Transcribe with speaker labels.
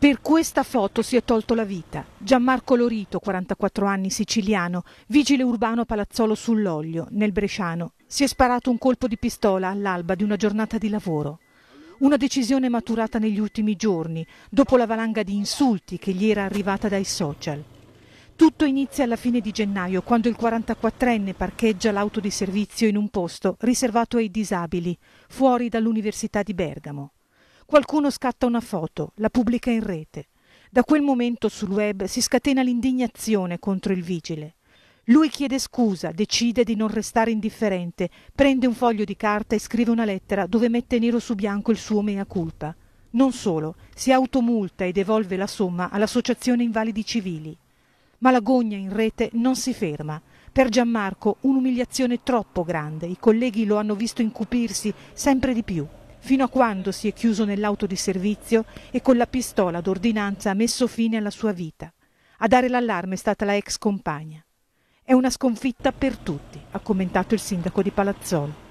Speaker 1: Per questa foto si è tolto la vita. Gianmarco Lorito, 44 anni, siciliano, vigile urbano Palazzolo sull'Oglio, nel Bresciano, si è sparato un colpo di pistola all'alba di una giornata di lavoro. Una decisione maturata negli ultimi giorni, dopo la valanga di insulti che gli era arrivata dai social. Tutto inizia alla fine di gennaio, quando il 44enne parcheggia l'auto di servizio in un posto riservato ai disabili, fuori dall'Università di Bergamo. Qualcuno scatta una foto, la pubblica in rete. Da quel momento sul web si scatena l'indignazione contro il vigile. Lui chiede scusa, decide di non restare indifferente, prende un foglio di carta e scrive una lettera dove mette nero su bianco il suo mea culpa. Non solo, si automulta e devolve la somma all'Associazione Invalidi Civili. Ma la gogna in rete non si ferma. Per Gianmarco un'umiliazione troppo grande, i colleghi lo hanno visto incupirsi sempre di più fino a quando si è chiuso nell'auto di servizio e con la pistola d'ordinanza ha messo fine alla sua vita. A dare l'allarme è stata la ex compagna. È una sconfitta per tutti, ha commentato il sindaco di Palazzolo.